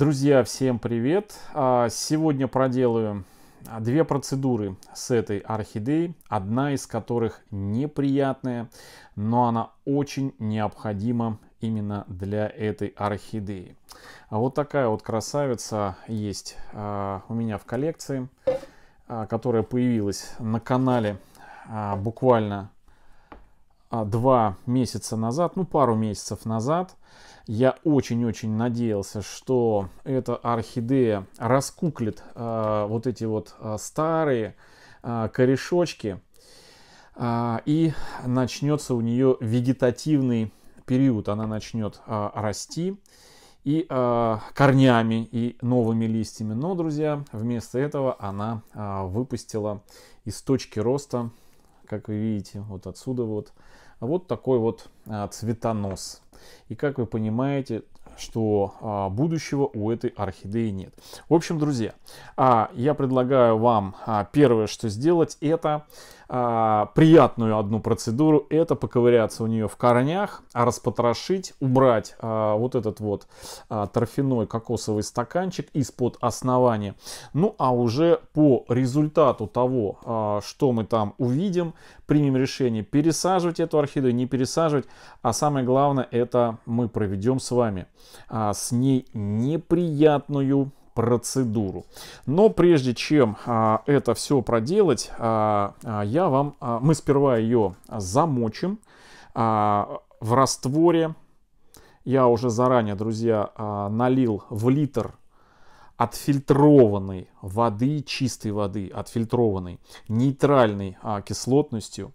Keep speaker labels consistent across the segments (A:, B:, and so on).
A: Друзья, всем привет! А, сегодня проделаю а, две процедуры с этой орхидеей, одна из которых неприятная, но она очень необходима именно для этой орхидеи. А вот такая вот красавица есть у меня в коллекции, которая появилась на канале буквально а, два месяца назад, ну пару месяцев назад, я очень-очень надеялся, что эта орхидея раскуклит э, вот эти вот а, старые э, корешочки э, и начнется у нее вегетативный период. Она начнет э, расти и э, корнями, и новыми листьями. Но, друзья, вместо этого она э, выпустила из точки роста, как вы видите, вот отсюда вот, э, вот такой вот а, цветонос. И как вы понимаете, что а, будущего у этой орхидеи нет. В общем, друзья, а, я предлагаю вам первое, что сделать, это а, приятную одну процедуру. Это поковыряться у нее в корнях, а распотрошить, убрать а, вот этот вот а, торфяной кокосовый стаканчик из-под основания. Ну а уже по результату того, а, что мы там увидим, примем решение пересаживать эту орхидею, не пересаживать. А самое главное, это мы проведем с вами а, с ней неприятную процедуру. Но прежде чем а, это все проделать, а, а, я вам, а, мы сперва ее замочим а, в растворе. Я уже заранее, друзья, а, налил в литр отфильтрованной воды, чистой воды, отфильтрованной, нейтральной а, кислотностью.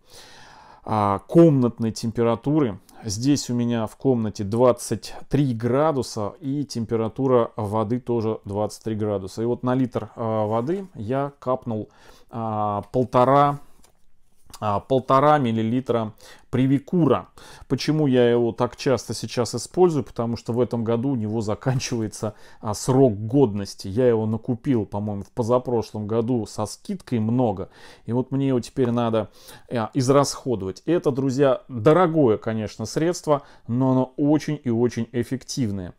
A: А, комнатной температуры. Здесь у меня в комнате 23 градуса и температура воды тоже 23 градуса. И вот на литр а, воды я капнул а, полтора а, полтора миллилитра привикура. Почему я его так часто сейчас использую? Потому что в этом году у него заканчивается а, срок годности. Я его накупил, по-моему, в позапрошлом году со скидкой много. И вот мне его теперь надо а, израсходовать. Это, друзья, дорогое, конечно, средство, но оно очень и очень эффективное.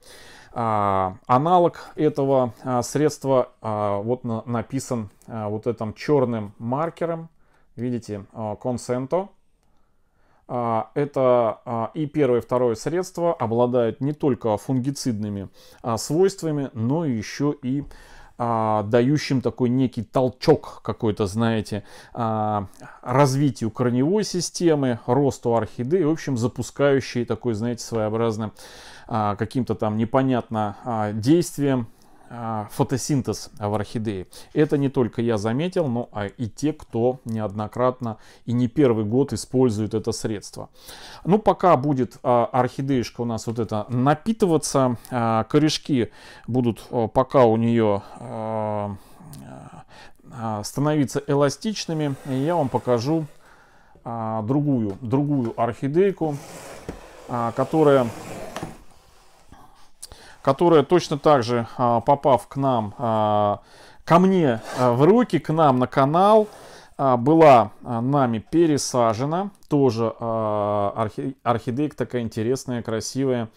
A: А, аналог этого а, средства а, вот на, написан а, вот этим черным маркером видите, а, консенто. А, это а, и первое, и второе средство обладают не только фунгицидными свойствами, но еще и дающим такой некий толчок какой-то, знаете, развитию корневой системы, росту орхидеи, в общем, запускающий такой, знаете, своеобразным каким-то там непонятно действием а, фотосинтез в орхидеи. Это не только я заметил, но а, и те, кто неоднократно и не первый год использует это средство. Ну, пока будет а, орхидеюшка у нас вот это напитываться, корешки будут пока у нее становиться эластичными. я вам покажу другую, другую орхидейку, которая которая точно так же, а, попав к нам, а, ко мне а, в руки, к нам на канал, была нами пересажена. Тоже орхидейка такая интересная, красивая.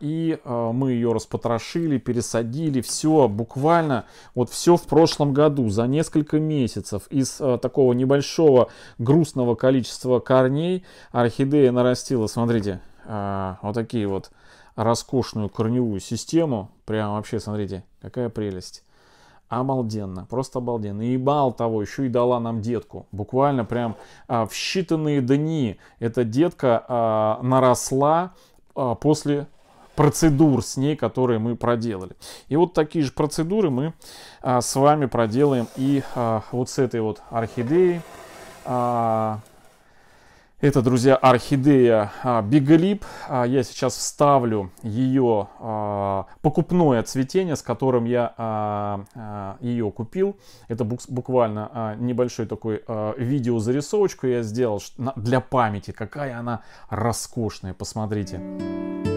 A: И мы ее распотрошили, пересадили, все буквально, вот все в прошлом году, за несколько месяцев из такого небольшого грустного количества корней орхидея нарастила, смотрите, вот такие вот роскошную корневую систему. Прям вообще, смотрите, какая прелесть. Обалденно, просто обалденно. И мало того, еще и дала нам детку. Буквально прям а, в считанные дни эта детка а, наросла а, после процедур с ней, которые мы проделали. И вот такие же процедуры мы а, с вами проделаем и а, вот с этой вот орхидеей. А, это, друзья, орхидея Бигалип. А, я сейчас вставлю ее а, покупное цветение, с которым я а, ее купил. Это буквально небольшой такой видеозарисовочку я сделал для памяти. Какая она роскошная, посмотрите. Посмотрите.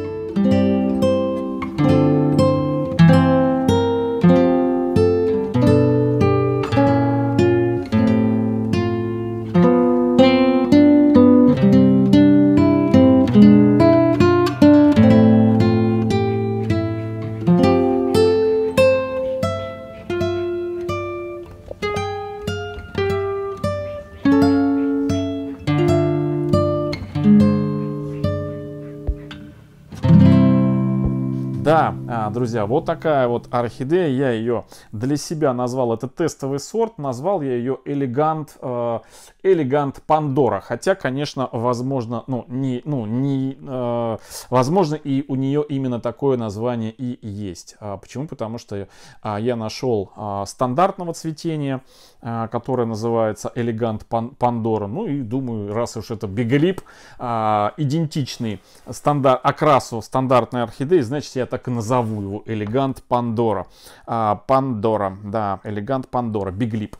A: друзья, вот такая вот орхидея. Я ее для себя назвал. Это тестовый сорт. Назвал я ее элегант, э, элегант Пандора. Хотя, конечно, возможно, ну, не, ну, не, э, возможно, и у нее именно такое название и есть. А почему? Потому что а, я нашел а, стандартного цветения Э, которая называется «Элегант Пандора». Ну и думаю, раз уж это Биглип, а, идентичный стандарт, окрасу стандартной орхидеи, значит я так и назову его «Элегант Пандора». А, Пандора, да, «Элегант Пандора», Биглип.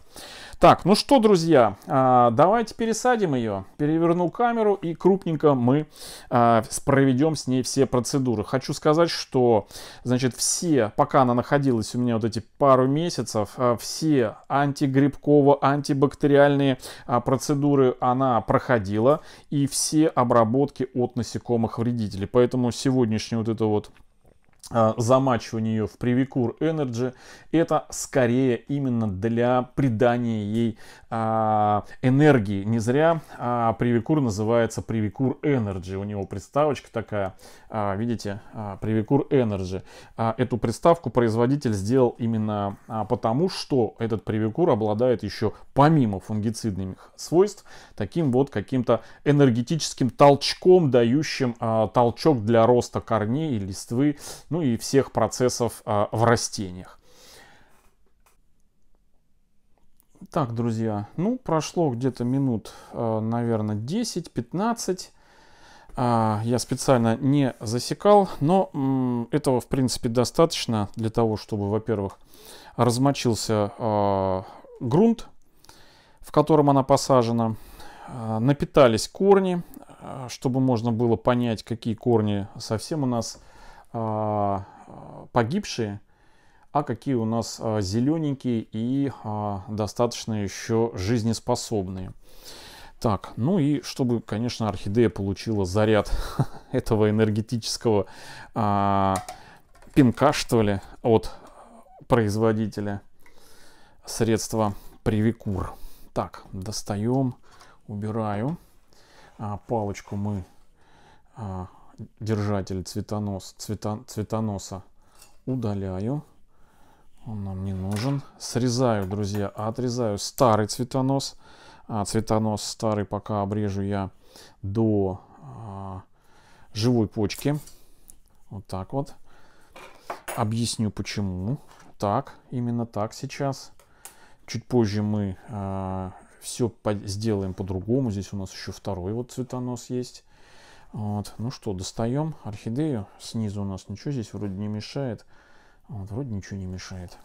A: Так, ну что, друзья, а, давайте пересадим ее. Переверну камеру и крупненько мы а, проведем с ней все процедуры. Хочу сказать, что, значит, все, пока она находилась у меня вот эти пару месяцев, а, все антигрибково, антибактериальные процедуры она проходила и все обработки от насекомых вредителей. Поэтому сегодняшний вот это вот а, замачивание ее в Привикур Energy, это скорее именно для придания ей а, энергии. Не зря а, Привикур называется Привикур Energy. У него приставочка такая, а, видите, а, Привикур Energy. А, эту приставку производитель сделал именно а, потому, что этот Привикур обладает еще помимо фунгицидных свойств, таким вот каким-то энергетическим толчком, дающим а, толчок для роста корней и листвы ну и всех процессов а, в растениях. Так, друзья, ну прошло где-то минут, а, наверное, 10-15. А, я специально не засекал, но этого, в принципе, достаточно для того, чтобы, во-первых, размочился грунт, в котором она посажена, напитались корни, чтобы можно было понять, какие корни совсем у нас а, погибшие, а какие у нас а, зелененькие и а, достаточно еще жизнеспособные. Так, ну и чтобы, конечно, орхидея получила заряд этого энергетического а, пинка, что ли, от производителя средства Привикур. Так, достаем, убираю. А, палочку мы а, держатель цветонос, цвета, цветоноса удаляю. Он нам не нужен. Срезаю, друзья, отрезаю старый цветонос. А, цветонос старый пока обрежу я до а, живой почки. Вот так вот. Объясню почему. Так, именно так сейчас. Чуть позже мы а, все по сделаем по-другому. Здесь у нас еще второй вот цветонос есть. Вот. Ну что, достаем орхидею. Снизу у нас ничего здесь вроде не мешает. Вот, вроде ничего не мешает.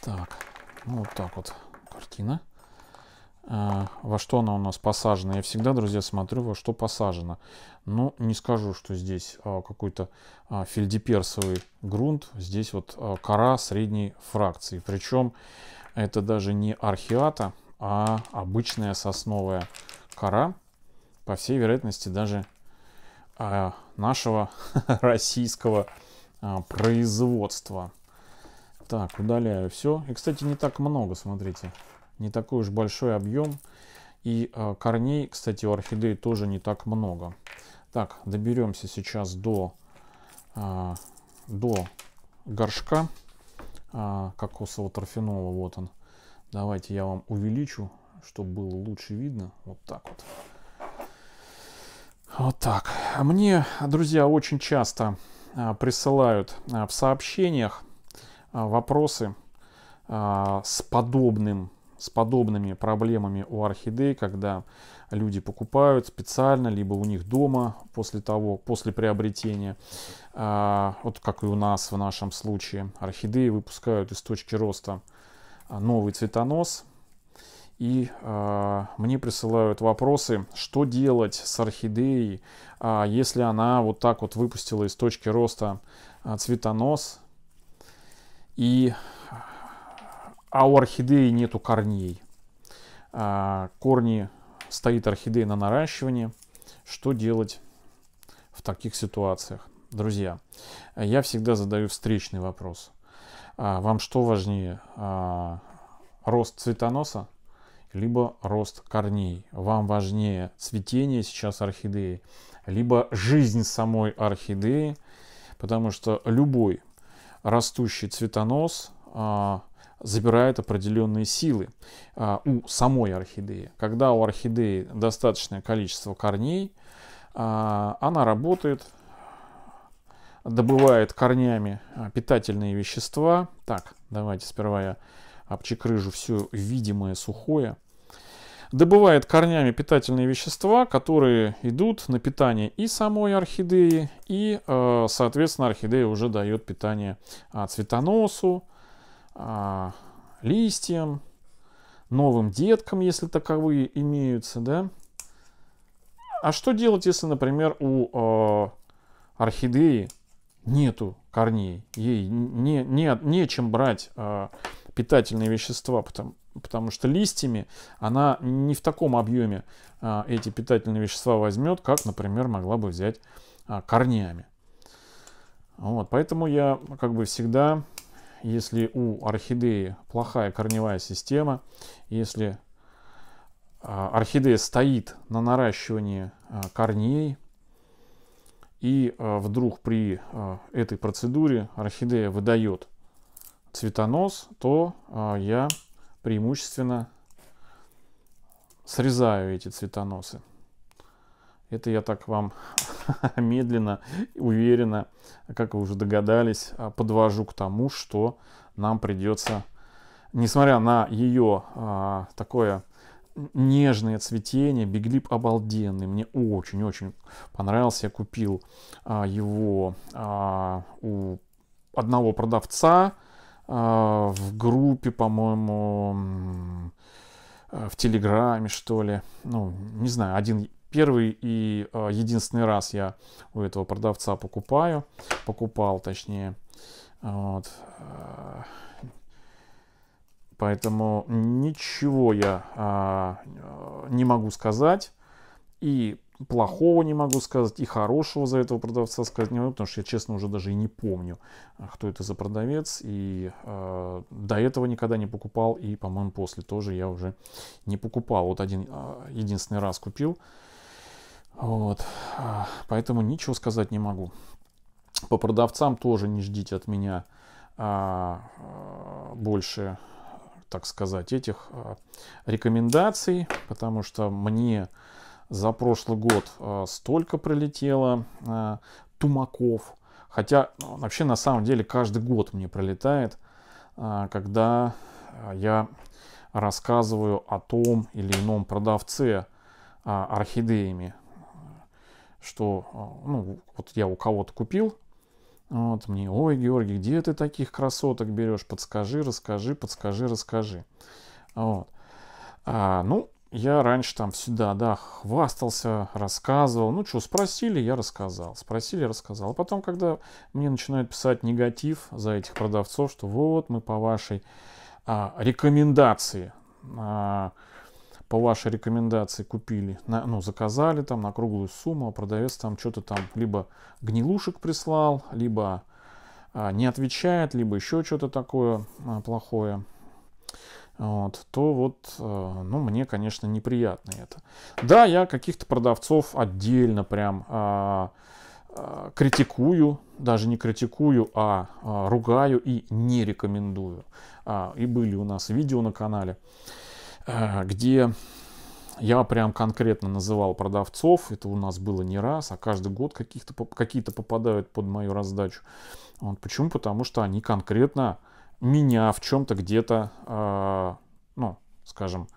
A: Так, ну, вот так вот картина. А, во что она у нас посажена? Я всегда, друзья, смотрю, во что посажено. Ну, не скажу, что здесь а, какой-то а, фельдеперсовый грунт. Здесь вот а, кора средней фракции. Причем это даже не архиата, а обычная сосновая кора по всей вероятности, даже э, нашего российского э, производства. Так, удаляю все. И, кстати, не так много, смотрите. Не такой уж большой объем. И э, корней, кстати, у орхидеи тоже не так много. Так, доберемся сейчас до, э, до горшка э, кокосового торфяного. Вот он. Давайте я вам увеличу, чтобы было лучше видно. Вот так вот. Вот так. Мне, друзья, очень часто а, присылают а, в сообщениях а, вопросы с подобным с подобными проблемами у орхидей, когда люди покупают специально, либо у них дома после того, после приобретения, вот как и у нас в нашем случае, орхидеи выпускают из точки роста новый цветонос, и э, мне присылают вопросы, что делать с орхидеей, э, если она вот так вот выпустила из точки роста э, цветонос, и, а у орхидеи нету корней. Э, корни, стоит орхидея на наращивании. Что делать в таких ситуациях? Друзья, я всегда задаю встречный вопрос. Вам что важнее, рост цветоноса либо рост корней. Вам важнее цветение сейчас орхидеи, либо жизнь самой орхидеи, потому что любой растущий цветонос а, забирает определенные силы а, у самой орхидеи. Когда у орхидеи достаточное количество корней, а, она работает, добывает корнями а, питательные вещества. Так, давайте сперва я обчекрыжу все видимое сухое. Добывает корнями питательные вещества, которые идут на питание и самой орхидеи, и, э, соответственно, орхидея уже дает питание а, цветоносу, а, листьям, новым деткам, если таковые имеются, да. А что делать, если, например, у э, орхидеи нету корней, ей не, не, нечем брать а, питательные вещества, потому, потому что листьями она не в таком объеме а, эти питательные вещества возьмет, как, например, могла бы взять а, корнями. Вот, поэтому я как бы всегда, если у орхидеи плохая корневая система, если а, орхидея стоит на наращивании а, корней, и а, вдруг при а, этой процедуре орхидея выдает цветонос, то э, я преимущественно срезаю эти цветоносы. Это я так вам медленно, уверенно, как вы уже догадались, а, подвожу к тому, что нам придется, несмотря на ее а, такое нежное цветение, биглип обалденный, мне очень-очень понравился, я купил а, его а, у одного продавца, а, в группе, по-моему, э, в Телеграме, что ли. Ну, не знаю, один первый и а, единственный раз я у этого продавца покупаю. Покупал, точнее. Вот. Э, поэтому ничего я а, э, не могу сказать. И плохого не могу сказать, и хорошего за этого продавца сказать не могу, потому что я, честно, уже даже и не помню, а, кто это за продавец. И э, до этого никогда не покупал, и, по-моему, после тоже я уже не покупал. Вот один а, единственный раз купил. Вот. Поэтому ничего сказать не могу. По продавцам тоже не ждите от меня а, больше, так сказать, этих рекомендаций, потому что мне за прошлый год э, столько прилетело э, тумаков. Хотя ну, вообще на самом деле каждый год мне пролетает, э, когда я рассказываю о том или ином продавце орхидеями. Что, ну, вот я у кого-то купил, вот мне, ой, Георгий, где ты таких красоток берешь? Подскажи, расскажи, подскажи, расскажи. Вот. А, ну, я раньше там всегда, да, хвастался, рассказывал. Ну что, спросили, я рассказал. Спросили, рассказал. А потом, когда мне начинают писать негатив за этих продавцов, что вот мы по вашей а, рекомендации, а, по вашей рекомендации купили, на, ну, заказали там на круглую сумму, а продавец там что-то там либо гнилушек прислал, либо а, не отвечает, либо еще что-то такое а, плохое вот, то вот, э, ну, мне, конечно, неприятно это. Да, я каких-то продавцов отдельно прям а, а, критикую, даже не критикую, а, а ругаю и не рекомендую. А, и были у нас видео на канале, а, где я прям конкретно называл продавцов, это у нас было не раз, а каждый год каких-то, какие-то попадают под мою раздачу. Вот почему? Потому что они конкретно меня в чем-то где-то, а, ну, скажем,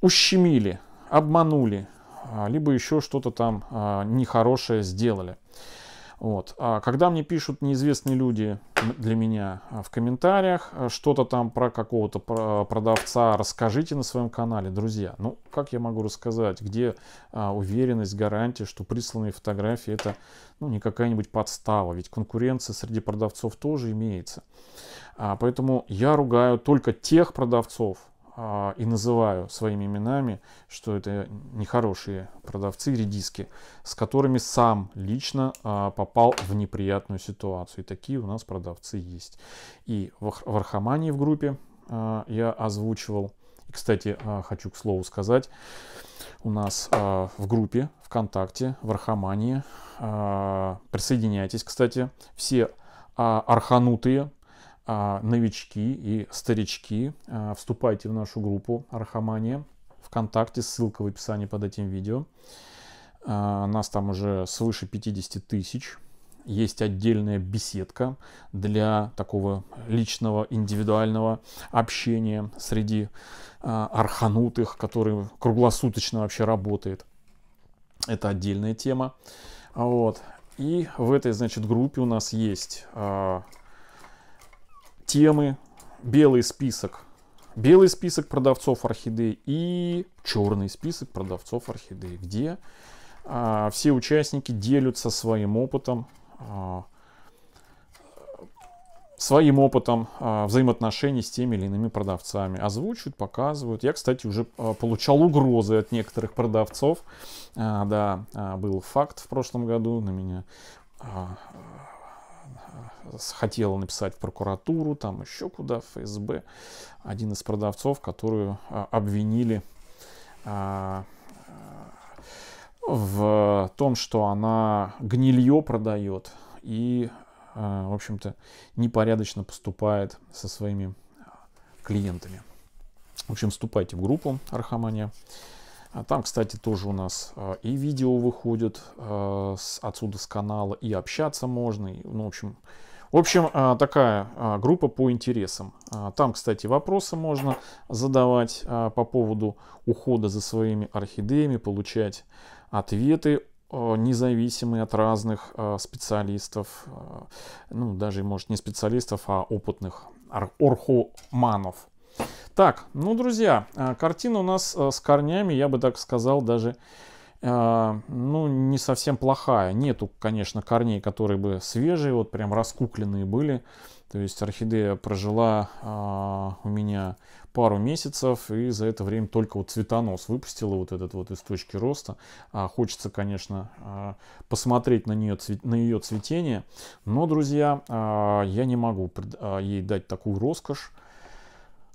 A: ущемили, обманули, а, либо еще что-то там а, нехорошее сделали. Вот. А когда мне пишут неизвестные люди для меня а, в комментариях а, что-то там про какого-то а, продавца, расскажите на своем канале, друзья. Ну, как я могу рассказать, где а, уверенность, гарантия, что присланные фотографии это ну, не какая-нибудь подстава, ведь конкуренция среди продавцов тоже имеется. А, поэтому я ругаю только тех продавцов, а, и называю своими именами, что это нехорошие продавцы, редиски, с которыми сам лично а, попал в неприятную ситуацию. И такие у нас продавцы есть. И в Архамании в группе а, я озвучивал. И, кстати, хочу к слову сказать, у нас в группе ВКонтакте, в Архамании, присоединяйтесь, кстати, все арханутые, а новички и старички, а, вступайте в нашу группу Архамания ВКонтакте, ссылка в описании под этим видео. А, нас там уже свыше 50 тысяч. Есть отдельная беседка для такого личного, индивидуального общения среди арханутых, который круглосуточно вообще работает. Это отдельная тема. Вот. И в этой, значит, группе у нас есть темы, белый список, белый список продавцов орхидей и черный список продавцов орхидей, где а, все участники делятся своим опытом, а, своим опытом а, взаимоотношений с теми или иными продавцами. Озвучивают, показывают. Я, кстати, уже а, получал угрозы от некоторых продавцов. А, да, а, был факт в прошлом году на меня. А, хотела написать в прокуратуру, там еще куда, в ФСБ. Один из продавцов, которую а, обвинили а, а, в том, что она гнилье продает и, в общем-то, непорядочно поступает со своими клиентами. В общем, вступайте в группу Архамания. А там, кстати, тоже у нас а, и видео выходит а, отсюда с канала, и общаться можно, и, ну, в общем... В общем, а, такая группа по интересам. Там, кстати, вопросы можно задавать по поводу ухода за своими орхидеями, получать ответы независимые от разных специалистов, ну, даже, может, не специалистов, а опытных орхоманов. Так, ну, друзья, а, картина у нас э, с корнями, я бы так сказал, даже э, ну, не совсем плохая. Нету, конечно, корней, которые бы свежие, вот прям раскукленные были. То есть орхидея прожила а, у меня пару месяцев, и за это время только вот цветонос выпустила вот этот вот из точки роста. А, хочется, конечно, посмотреть на, нее, на ее цветение, но, друзья, я не могу ей дать такую роскошь,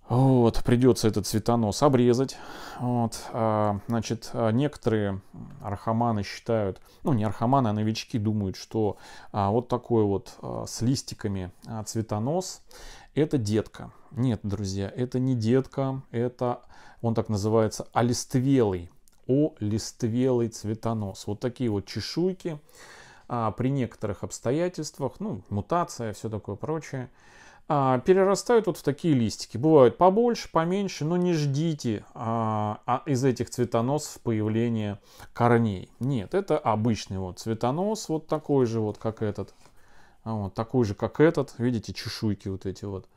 A: вот, придется этот цветонос обрезать. Вот, а, значит, а, некоторые архаманы считают, ну не архаманы, а новички думают, что а, вот такой вот с листиками цветонос это детка. Нет, друзья, это не детка, это он так называется алиствелый, о листвелый цветонос. Вот такие вот чешуйки а, при некоторых обстоятельствах, ну мутация, все такое прочее. А, перерастают вот в такие листики. Бывают побольше, поменьше, но не ждите а, а из этих цветоносов появления корней. Нет, это обычный вот цветонос, вот такой же вот, как этот. Вот, такой же, как этот. Видите, чешуйки вот эти вот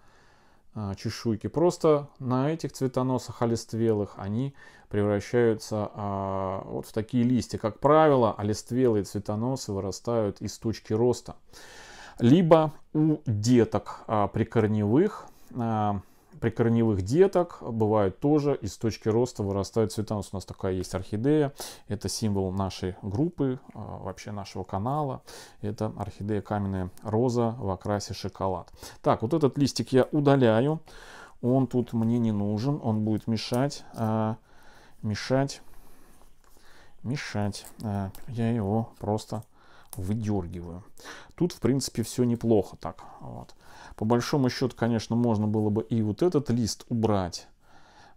A: чешуйки. Просто на этих цветоносах олиствелых они превращаются а, вот в такие листья. Как правило, олиствелые цветоносы вырастают из точки роста. Либо у деток а, прикорневых, а, прикорневых деток бывают тоже из точки роста вырастают цвета. У нас такая есть орхидея. Это символ нашей группы, а, вообще нашего канала. Это орхидея каменная роза в окрасе шоколад. Так, вот этот листик я удаляю. Он тут мне не нужен. Он будет мешать, мешать, мешать. Я его просто выдергиваю. Тут, в принципе, все неплохо так. Вот. По большому счету, конечно, можно было бы и вот этот лист убрать.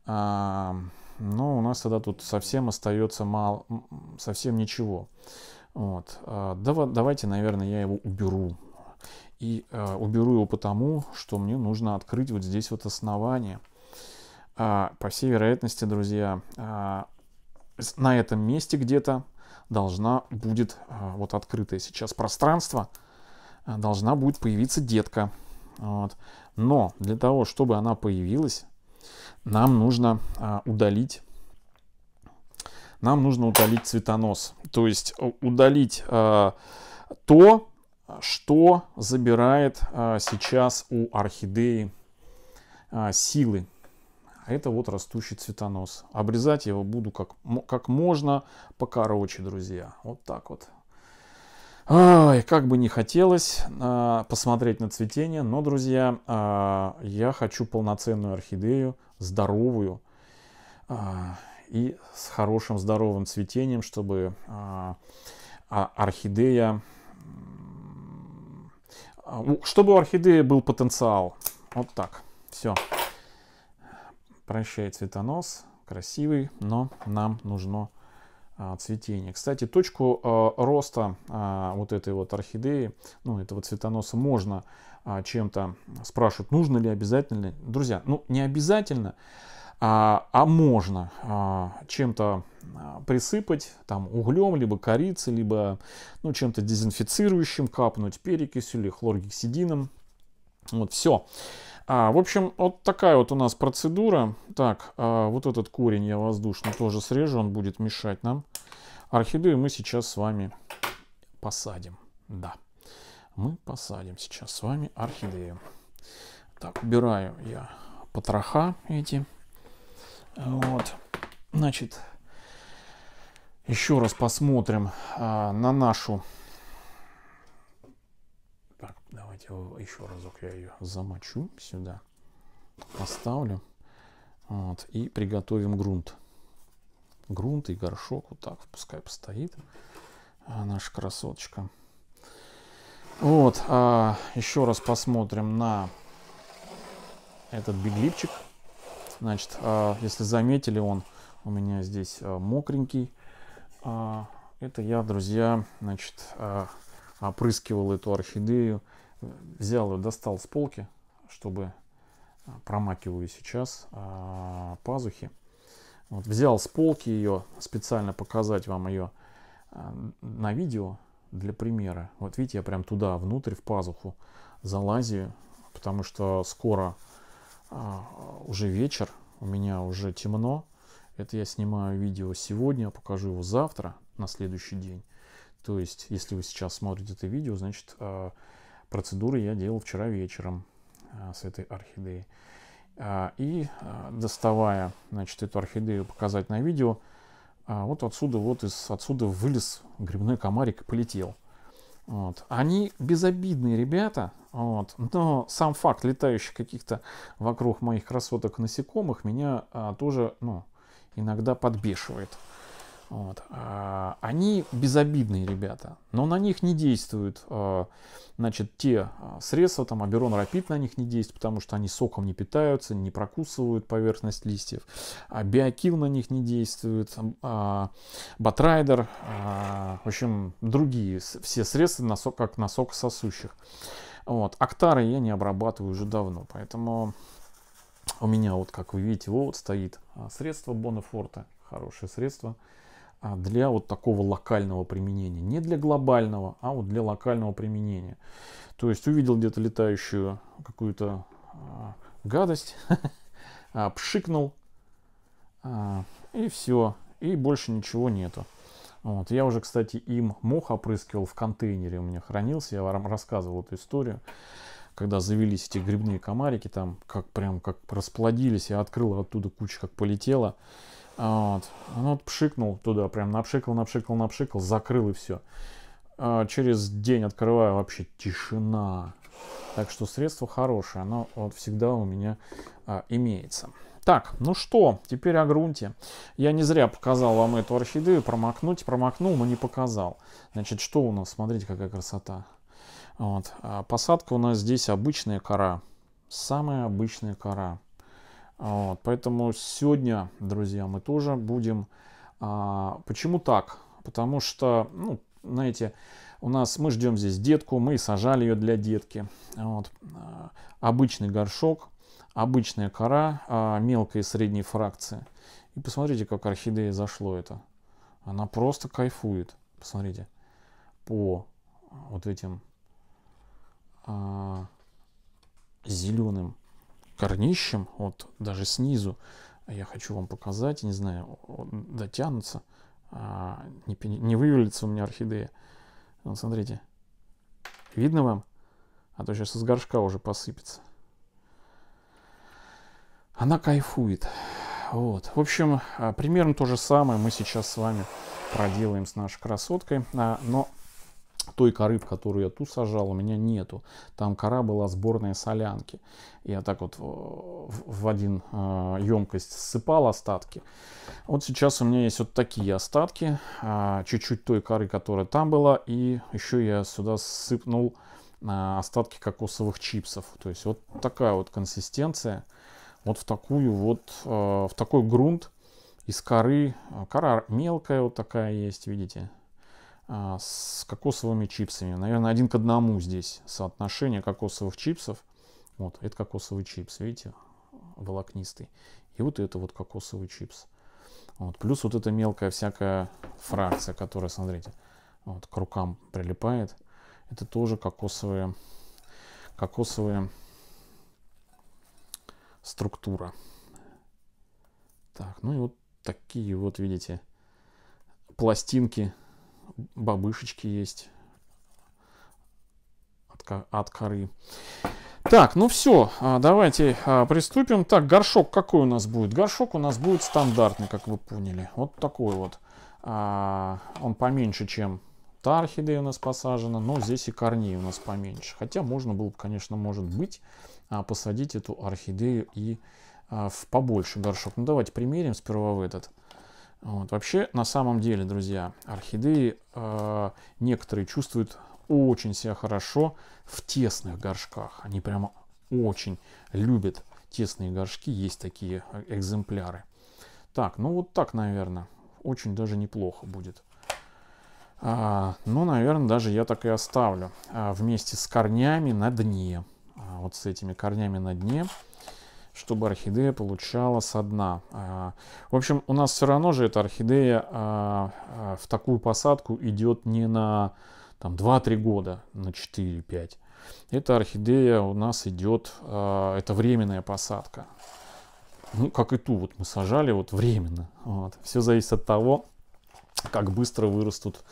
A: А, но у нас тогда тут совсем остается мало, совсем ничего. Вот. А, давайте, наверное, я его уберу. И а, уберу его потому, что мне нужно открыть вот здесь вот основание. А, по всей вероятности, друзья, а, на этом месте где-то должна будет, э, вот открытое сейчас пространство, э, должна будет появиться детка. Вот. Но для того, чтобы она появилась, нам нужно э, удалить нам нужно удалить цветонос, то есть удалить э, то, что забирает э, сейчас у орхидеи э, силы. Это вот растущий цветонос. Обрезать его буду как, как можно покороче, друзья. Вот так вот. Ой, как бы не хотелось э, посмотреть на цветение, но, друзья, э, я хочу полноценную орхидею, здоровую э, и с хорошим здоровым цветением, чтобы э, орхидея, чтобы у орхидеи был потенциал. Вот так, все. Прощай, цветонос, красивый, но нам нужно а, цветение. Кстати, точку э, роста э, вот этой вот орхидеи, ну, этого цветоноса можно э, чем-то спрашивать, нужно ли, обязательно Друзья, ну, не обязательно, а, а можно а, чем-то присыпать, там, углем, либо корицей, либо, ну, чем-то дезинфицирующим капнуть, перекисью или хлоргексидином. Вот, Все. А, в общем, вот такая вот у нас процедура. Так, а, вот этот корень я воздушный тоже срежу, он будет мешать нам. Орхидею мы сейчас с вами посадим. Да, мы посадим сейчас с вами орхидею. Так, убираю я потроха эти. Вот, значит, еще раз посмотрим а, на нашу Давайте еще разок я ее замочу сюда, поставлю. Вот, и приготовим грунт. Грунт и горшок вот так пускай постоит а наша красоточка. Вот, а еще раз посмотрим на этот беглипчик. Значит, а, если заметили, он у меня здесь а, мокренький. А, это я, друзья, значит, а, опрыскивал эту орхидею взял ее, достал с полки, чтобы а, промакиваю сейчас а, пазухи. Вот, взял с полки ее, специально показать вам ее а, на видео для примера. Вот видите, я прям туда, внутрь, в пазуху залазию, потому что скоро а, уже вечер, у меня уже темно. Это я снимаю видео сегодня, покажу его завтра, на следующий день. То есть, если вы сейчас смотрите это видео, значит, а, Процедуры я делал вчера вечером а, с этой орхидеей. А, и а, доставая, значит, эту орхидею показать на видео, вот отсюда, вот из, отсюда вылез грибной комарик и полетел. Вот. Они безобидные ребята, вот. но сам факт летающих каких-то вокруг моих красоток насекомых меня тоже ну, иногда подбешивает. Вот. А, они безобидные ребята, но на них не действуют а, значит, те а, средства, там оберон, Рапид на них не действует, потому что они соком не питаются, не прокусывают поверхность листьев. А биокил на них не действует, батрайдер, в общем, другие все средства, на сок, как на сок сосущих. Вот. Актары я не обрабатываю уже давно, поэтому у меня, вот как вы видите, вот стоит средство Бонафорта, хорошее средство. А для вот такого локального применения. Не для глобального, а вот для локального применения. То есть увидел где-то летающую какую-то а, гадость, а, пшикнул, и все, и больше ничего нету. Вот. Я уже, кстати, им мох опрыскивал в контейнере у меня хранился, я вам рассказывал эту историю когда завелись эти грибные комарики, там как прям как расплодились, я открыла оттуда куча, как полетела. А, вот. Он вот пшикнул туда, прям напшикал, напшикал, напшикал, закрыл и все. А, через день открываю, вообще тишина. Так что средство хорошее, оно вот всегда у меня а, имеется. Так, ну что, теперь о грунте. Я не зря показал вам эту орхидею, промокнуть промокнул, но не показал. Значит, что у нас, смотрите, какая красота. Вот. А посадка у нас здесь обычная кора. Самая обычная кора. Вот. Поэтому сегодня, друзья, мы тоже будем... А, почему так? Потому что, ну, знаете, у нас мы ждем здесь детку, мы сажали ее для детки. Вот. А, обычный горшок, обычная кора, а, мелкой и средней фракции. И посмотрите, как орхидея зашло это. Она просто кайфует. Посмотрите. По вот этим а, зеленым корнищем, вот даже снизу, а я хочу вам показать, не знаю, дотянутся, а, не, не вывалится у меня орхидея. Вот смотрите, видно вам? А то сейчас из горшка уже посыпется. Она кайфует. Вот. В общем, примерно то же самое мы сейчас с вами проделаем с нашей красоткой. Но той коры, в которую я ту сажал, у меня нету. Там кора была сборная солянки. Я так вот э, в один емкость э, ссыпал остатки. Вот сейчас у меня есть вот такие остатки. А, чуть-чуть той коры, которая там была. И еще я сюда сыпнул а, остатки кокосовых чипсов. То есть вот такая вот консистенция. Вот в такую вот, э, в такой грунт из коры. Кора мелкая вот такая есть, видите а, с кокосовыми чипсами. Наверное, один к одному здесь соотношение кокосовых чипсов. Вот, это кокосовый чипс, видите, волокнистый. И вот это вот кокосовый чипс. Вот, плюс вот эта мелкая всякая фракция, которая, смотрите, вот, к рукам прилипает. Это тоже кокосовые, кокосовые структура. Так, ну и вот такие вот, видите, пластинки бабышечки есть от, коры. Так, ну все, а, давайте а, приступим. Так, горшок какой у нас будет? Горшок у нас будет стандартный, как вы поняли. Вот такой вот. А, он поменьше, чем та орхидея у нас посажена, но здесь и корней у нас поменьше. Хотя можно было бы, конечно, может быть, посадить эту орхидею и в побольше горшок. Ну давайте примерим сперва в этот. Вот. Вообще, на самом деле, друзья, орхидеи э, некоторые чувствуют очень себя хорошо в тесных горшках. Они прямо очень любят тесные горшки. Есть такие э, экземпляры. Так, ну вот так, наверное, очень даже неплохо будет. А, ну, наверное, даже я так и оставлю. А, вместе с корнями на дне. А, вот с этими корнями на дне чтобы орхидея получала со дна. А, в общем, у нас все равно же эта орхидея а, а, в такую посадку идет не на там, 2-3 года, на 4-5. Эта орхидея у нас идет, это временная посадка. Ну, как и ту, вот мы сажали вот временно. Вот. Все зависит от того, как быстро вырастут,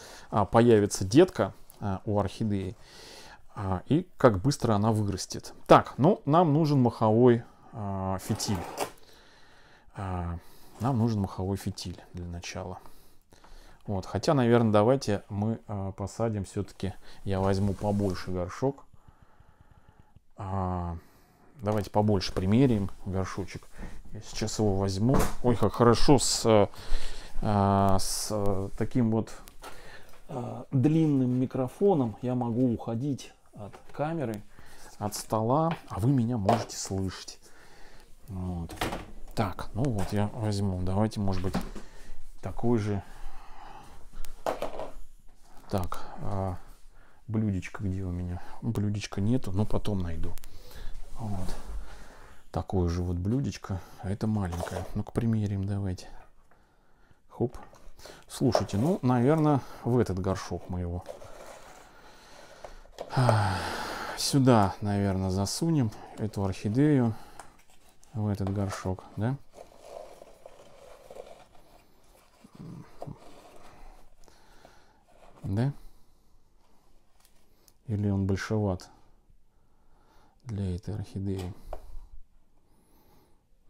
A: появится детка у орхидеи и как быстро она вырастет. Так, ну нам нужен маховой э, фитиль. Э, нам нужен маховой фитиль для начала. Вот, хотя, наверное, давайте мы э, посадим все-таки, я возьму побольше горшок. Э, давайте побольше примерим горшочек. Я сейчас его возьму. Ой, как хорошо с, э, с э, таким вот э, длинным микрофоном я могу уходить от камеры, от стола, а вы меня можете слышать. Вот. Так, ну вот я возьму. Давайте, может быть, такой же. Так, а блюдечко где у меня? Блюдечка нету, но потом найду. Вот. Такое же вот блюдечко, а это маленькое. Ну-ка примерим давайте. Хоп. Слушайте, ну, наверное, в этот горшок мы его а, сюда, наверное, засунем эту орхидею в этот горшок, да? Да? Или он большеват для этой орхидеи?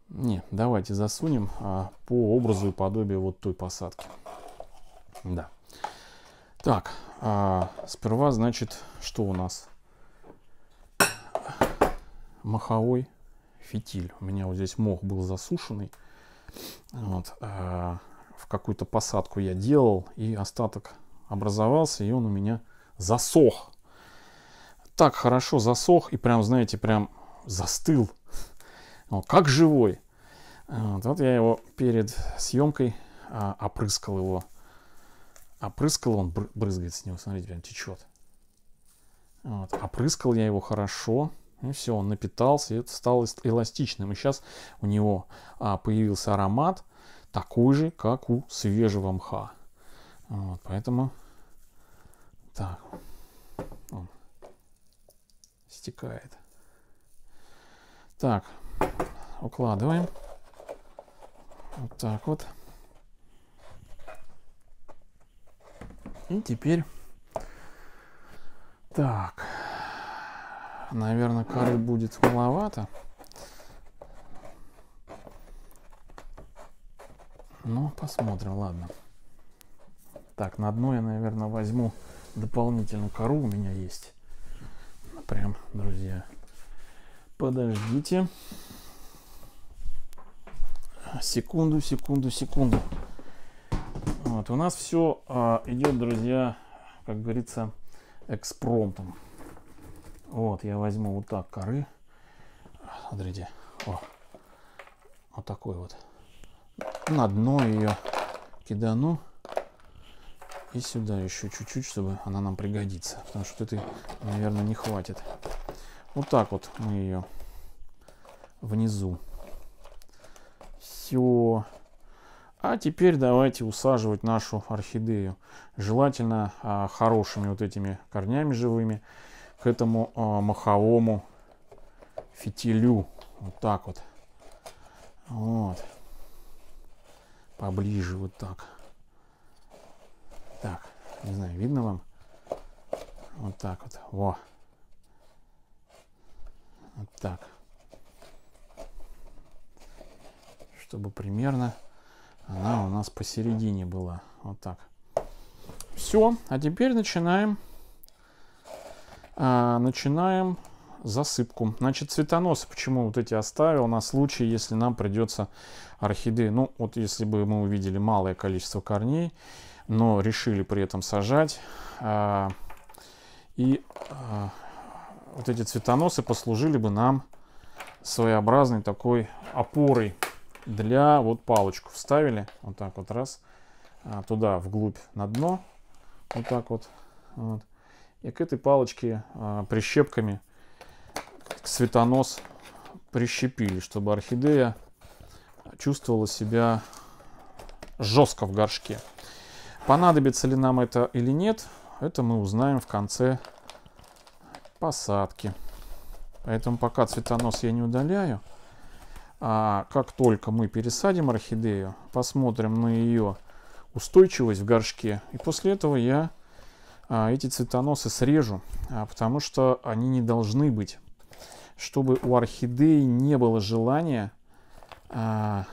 A: Не, давайте засунем а, по образу и подобию вот той посадки. Да. Так, а, сперва, значит, что у нас? Маховой фитиль. У меня вот здесь мох был засушенный. Вот, э, в какую-то посадку я делал, и остаток образовался, и он у меня засох. Так хорошо засох, и прям, знаете, прям застыл. Ну, как живой. Вот, вот я его перед съемкой а, опрыскал его. Опрыскал, он брызгает с него, смотрите, прям течет. Вот, опрыскал я его Хорошо и все, он напитался, и это стало эластичным. И сейчас у него а, появился аромат такой же, как у свежего мха. Вот, поэтому так он стекает. Так, укладываем. Вот так вот. И теперь так. Наверное, коры будет маловато. Но ну, посмотрим, ладно. Так, на дно я, наверное, возьму дополнительную кору у меня есть. Прям, друзья. Подождите. Секунду, секунду, секунду. Вот, у нас все а, идет, друзья, как говорится, экспромтом. Вот, я возьму вот так коры. Смотрите. О, вот такой вот. На дно ее кидану. И сюда еще чуть-чуть, чтобы она нам пригодится. Потому что этой, наверное, не хватит. Вот так вот мы ее внизу. Все. А теперь давайте усаживать нашу орхидею. Желательно а, хорошими вот этими корнями живыми к этому э, маховому фитилю. Вот так вот. Вот. Поближе вот так. Так, не знаю, видно вам? Вот так вот. Во. Вот так. Чтобы примерно она у нас посередине была. Вот так. Все, а теперь начинаем а, начинаем засыпку. Значит, цветоносы почему вот эти оставил на случай, если нам придется орхидеи. Ну, вот если бы мы увидели малое количество корней, но решили при этом сажать. А, и а, вот эти цветоносы послужили бы нам своеобразной такой опорой для вот палочку вставили вот так вот раз туда вглубь на дно вот так вот, вот. И к этой палочке э, прищепками цветонос прищепили, чтобы орхидея чувствовала себя жестко в горшке. Понадобится ли нам это или нет, это мы узнаем в конце посадки. Поэтому пока цветонос я не удаляю. А как только мы пересадим орхидею, посмотрим на ее устойчивость в горшке. И после этого я а, эти цветоносы срежу, а, потому что они не должны быть. Чтобы у орхидеи не было желания а,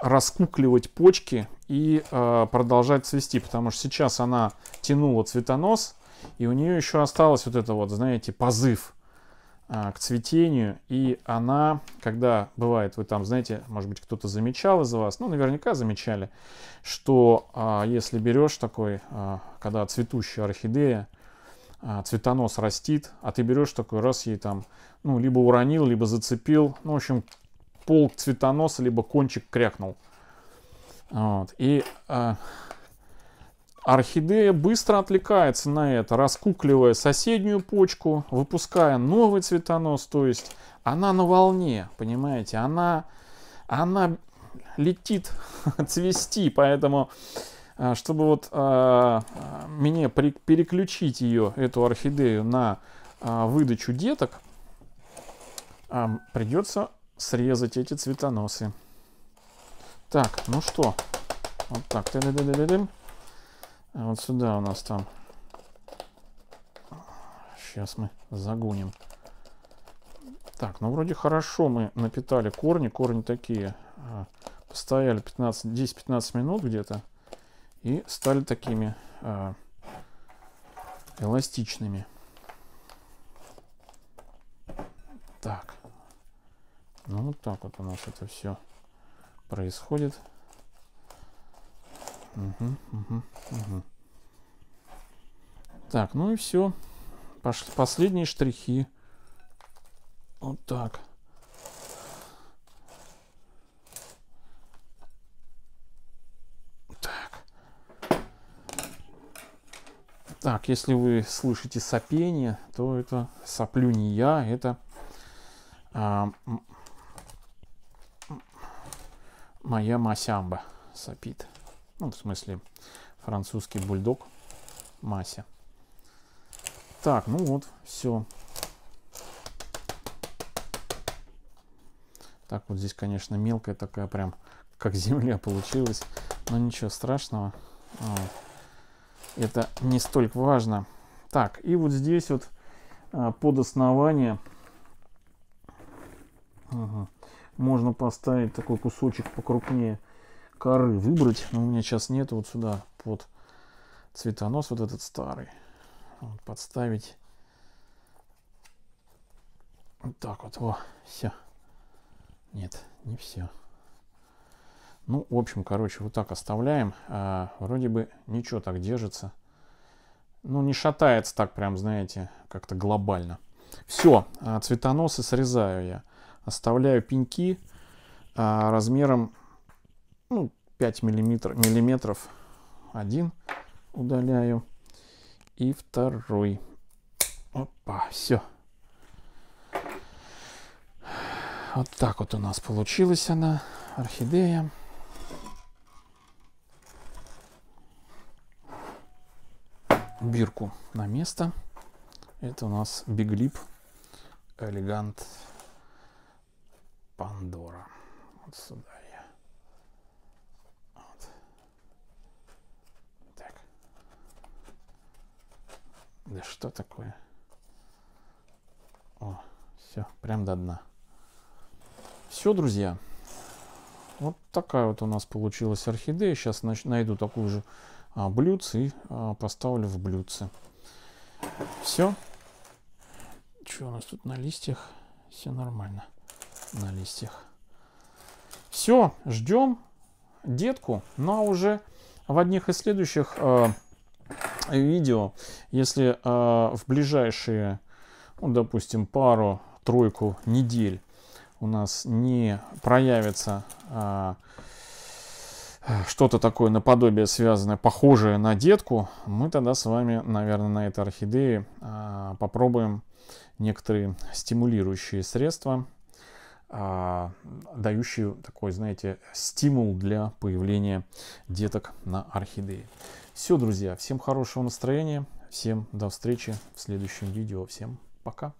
A: раскукливать почки и продолжать цвести, потому что сейчас она тянула цветонос, и у нее еще осталось вот это вот, знаете, позыв а, к цветению, и она, когда бывает, вы там, знаете, может быть, кто-то замечал из вас, ну, наверняка замечали, что а, если берешь такой, а, когда цветущая орхидея, а, цветонос растит, а ты берешь такой, раз ей там, ну, либо уронил, либо зацепил, ну, в общем, пол цветоноса, либо кончик крякнул. Вот. И а, Орхидея быстро отвлекается на это, раскукливая соседнюю почку, выпуская новый цветонос, то есть она на волне, понимаете, она, она летит цвести, поэтому э, чтобы вот э, э мне переключить ее, эту орхидею, на э, выдачу деток, э, придется срезать эти цветоносы. Так, ну что, вот так, а вот сюда у нас там. Сейчас мы загоним. Так, ну вроде хорошо мы напитали корни. Корни такие. А, постояли 10-15 минут где-то. И стали такими э, эластичными. Так. Ну вот так вот у нас это все происходит. Угу, угу, угу. Так, ну и все. Пошли последние штрихи. Вот так. Так. Так, если вы слышите сопение, то это соплю не я, это а, моя масямба сопит. Ну, в смысле, французский бульдог Мася. Так, ну вот, все. Так вот здесь, конечно, мелкая такая прям, как земля получилась. Но ничего страшного. Вот. А, это не столько важно. Так, и вот здесь вот а, под основание угу, можно поставить такой кусочек покрупнее коры выбрать, но у меня сейчас нет вот сюда под цветонос вот этот старый. Вот, подставить. Вот так вот, во, все. Нет, не все. Ну, в общем, короче, вот так оставляем. А, вроде бы ничего так держится. Ну, не шатается так прям, знаете, как-то глобально. Все, а, цветоносы срезаю я. Оставляю пеньки а, размером ну, 5 миллиметров. миллиметров один удаляю и второй. Опа, все. Вот так вот у нас получилась она, орхидея. Бирку на место. Это у нас Биглип Элегант Пандора. Вот сюда. Да что такое? О, все, прям до дна. Все, друзья. Вот такая вот у нас получилась орхидея. Сейчас найду такую же а, блюдце и а, поставлю в блюдце. Все. Что у нас тут на листьях? Все нормально на листьях. Все, ждем детку, но уже в одних из следующих э, видео, если э, в ближайшие, ну, допустим, пару-тройку недель у нас не проявится э, что-то такое наподобие связанное, похожее на детку, мы тогда с вами, наверное, на этой орхидее э, попробуем некоторые стимулирующие средства, дающие такой, знаете, стимул для появления деток на орхидеи. Все, друзья, всем хорошего настроения, всем до встречи в следующем видео, всем пока.